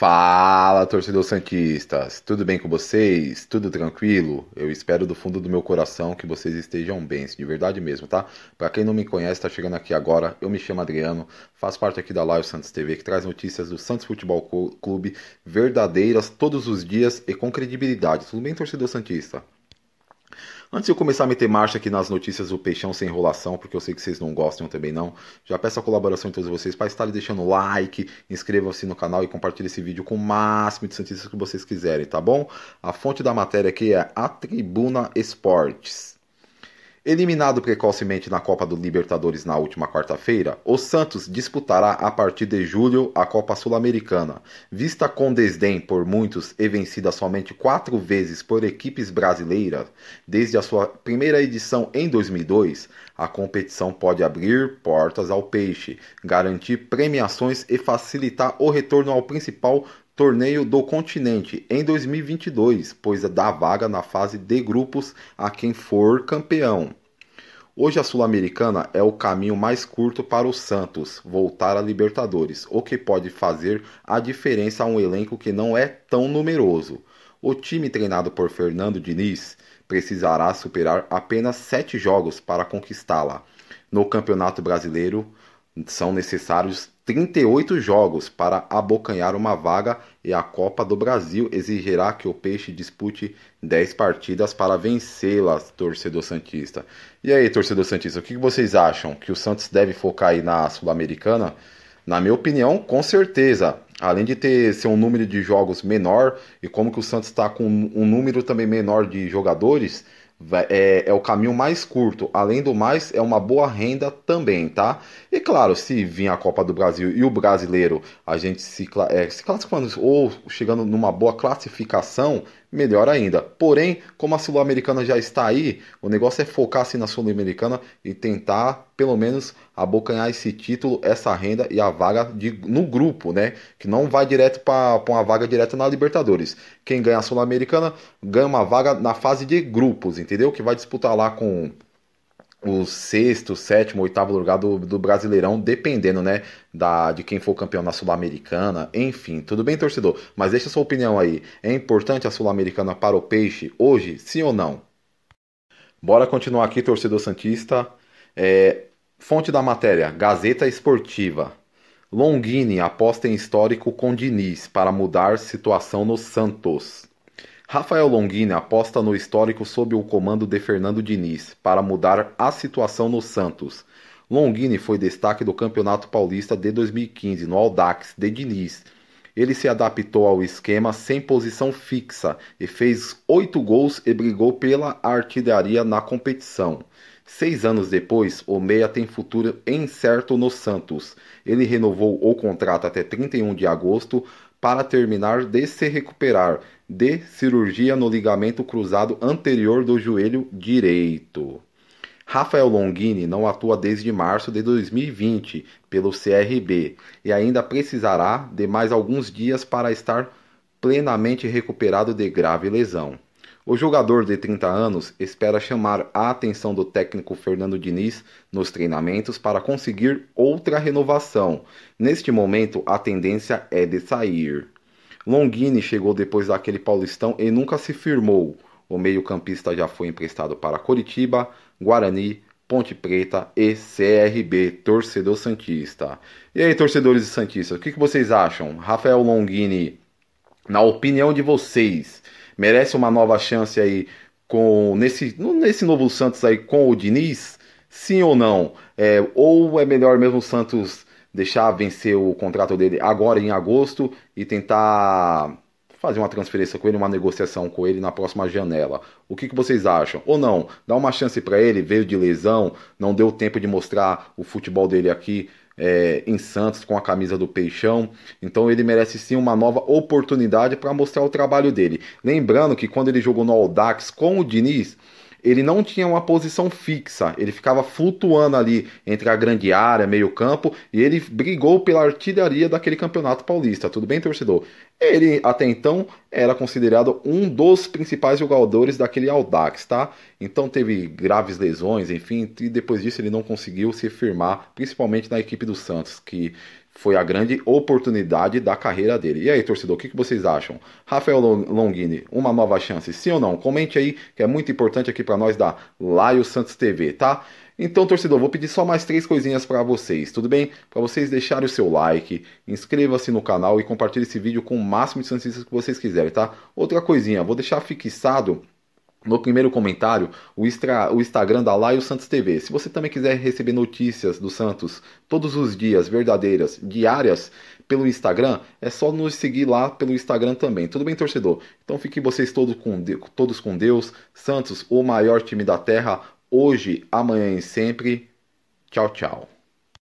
Fala, torcedor Santistas! Tudo bem com vocês? Tudo tranquilo? Eu espero do fundo do meu coração que vocês estejam bem, de verdade mesmo, tá? Para quem não me conhece, tá chegando aqui agora, eu me chamo Adriano, faço parte aqui da Live Santos TV, que traz notícias do Santos Futebol Clube verdadeiras todos os dias e com credibilidade. Tudo bem, torcedor Santista? Antes de eu começar a meter marcha aqui nas notícias do Peixão sem enrolação, porque eu sei que vocês não gostam também não, já peço a colaboração de todos vocês para estarem deixando like, inscrevam-se no canal e compartilhem esse vídeo com o máximo de santistas que vocês quiserem, tá bom? A fonte da matéria aqui é a Tribuna Esportes. Eliminado precocemente na Copa do Libertadores na última quarta-feira, o Santos disputará a partir de julho a Copa Sul-Americana, vista com desdém por muitos e vencida somente quatro vezes por equipes brasileiras desde a sua primeira edição em 2002. A competição pode abrir portas ao peixe, garantir premiações e facilitar o retorno ao principal torneio do continente em 2022, pois dá vaga na fase de grupos a quem for campeão. Hoje a Sul-Americana é o caminho mais curto para o Santos voltar à Libertadores, o que pode fazer a diferença a um elenco que não é tão numeroso. O time treinado por Fernando Diniz precisará superar apenas sete jogos para conquistá-la. No Campeonato Brasileiro, são necessários 38 jogos para abocanhar uma vaga e a Copa do Brasil exigirá que o Peixe dispute 10 partidas para vencê-las, torcedor Santista. E aí, torcedor Santista, o que vocês acham? Que o Santos deve focar aí na Sul-Americana? Na minha opinião, com certeza. Além de ter seu um número de jogos menor e como que o Santos está com um número também menor de jogadores, é, é, o caminho mais curto. Além do mais, é uma boa renda também, tá? E claro, se vir a Copa do Brasil e o brasileiro, a gente se, é, se classificando ou chegando numa boa classificação, melhor ainda. Porém, como a Sul-Americana já está aí, o negócio é focar-se assim na Sul-Americana e tentar, pelo menos, abocanhar esse título, essa renda e a vaga de, no grupo, né? Que não vai direto para uma vaga direta na Libertadores. Quem ganha a Sul-Americana ganha uma vaga na fase de grupos, entendeu? Que vai disputar lá com o sexto, sétimo, oitavo lugar do, do, Brasileirão, dependendo, né, da, de quem for campeão na Sul-Americana, enfim, tudo bem, torcedor? Mas deixa sua opinião aí, é importante a Sul-Americana para o Peixe hoje, sim ou não? Bora continuar aqui, torcedor Santista, é, fonte da matéria, Gazeta Esportiva, Longini aposta em histórico com Diniz para mudar situação no Santos. Rafael Longini aposta no histórico sob o comando de Fernando Diniz para mudar a situação no Santos. Longini foi destaque do Campeonato Paulista de 2015 no Audax de Diniz. Ele se adaptou ao esquema sem posição fixa e fez oito gols e brigou pela artilharia na competição. Seis anos depois, o Meia tem futuro incerto no Santos. Ele renovou o contrato até 31 de agosto para terminar de se recuperar de cirurgia no ligamento cruzado anterior do joelho direito. Rafael Longini não atua desde março de 2020 pelo CRB e ainda precisará de mais alguns dias para estar plenamente recuperado de grave lesão. O jogador de 30 anos espera chamar a atenção do técnico Fernando Diniz nos treinamentos para conseguir outra renovação. Neste momento, a tendência é de sair. Longini chegou depois daquele Paulistão e nunca se firmou. O meio-campista já foi emprestado para Coritiba, Guarani, Ponte Preta e CRB, torcedor Santista. E aí, torcedores Santistas, o que, que vocês acham? Rafael Longini, na opinião de vocês, merece uma nova chance aí com nesse, nesse novo Santos aí com o Diniz? Sim ou não? É, ou é melhor mesmo o Santos deixar vencer o contrato dele agora em agosto e tentar fazer uma transferência com ele, uma negociação com ele na próxima janela. O que, que vocês acham? Ou não? Dá uma chance para ele, veio de lesão, não deu tempo de mostrar o futebol dele aqui é, em Santos com a camisa do Peixão. Então ele merece sim uma nova oportunidade para mostrar o trabalho dele. Lembrando que quando ele jogou no Aldax com o Diniz, ele não tinha uma posição fixa, ele ficava flutuando ali entre a grande área, meio-campo, e ele brigou pela artilharia daquele campeonato paulista. Tudo bem, torcedor? Ele até então era considerado um dos principais jogadores daquele Audax, tá? Então teve graves lesões, enfim, e depois disso ele não conseguiu se firmar, principalmente na equipe do Santos, que foi a grande oportunidade da carreira dele. E aí, torcedor, o que vocês acham? Rafael Longini, uma nova chance, sim ou não? Comente aí, que é muito importante aqui para nós da Laio Santos TV, tá? Então, torcedor, vou pedir só mais três coisinhas para vocês, tudo bem? Para vocês deixarem o seu like, inscreva-se no canal e compartilhe esse vídeo com o máximo de santistas que vocês quiserem, tá? Outra coisinha, vou deixar fixado no primeiro comentário, o, extra, o Instagram da Laio Santos TV. Se você também quiser receber notícias do Santos todos os dias, verdadeiras, diárias, pelo Instagram, é só nos seguir lá pelo Instagram também. Tudo bem, torcedor? Então fiquem vocês com todos com Deus. Santos, o maior time da terra, hoje, amanhã e sempre. Tchau, tchau.